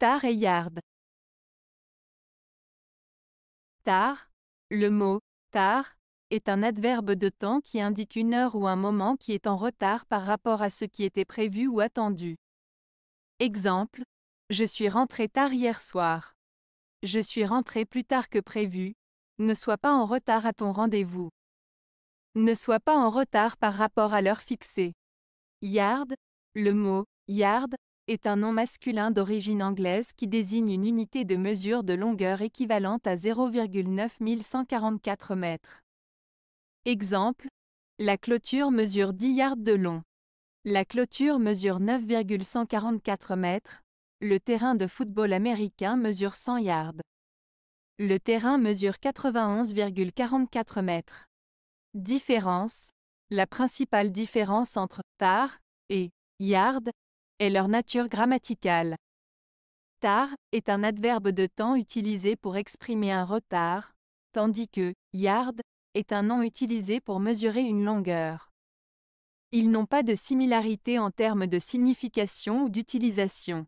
Tard et yard. Tard. Le mot tard est un adverbe de temps qui indique une heure ou un moment qui est en retard par rapport à ce qui était prévu ou attendu. Exemple. Je suis rentré tard hier soir. Je suis rentré plus tard que prévu. Ne sois pas en retard à ton rendez-vous. Ne sois pas en retard par rapport à l'heure fixée. Yard. Le mot yard est un nom masculin d'origine anglaise qui désigne une unité de mesure de longueur équivalente à 0,9144 mètres. Exemple La clôture mesure 10 yards de long. La clôture mesure 9,144 mètres. Le terrain de football américain mesure 100 yards. Le terrain mesure 91,44 mètres. Différence La principale différence entre tard et yard leur nature grammaticale. Tard est un adverbe de temps utilisé pour exprimer un retard, tandis que yard est un nom utilisé pour mesurer une longueur. Ils n'ont pas de similarité en termes de signification ou d'utilisation.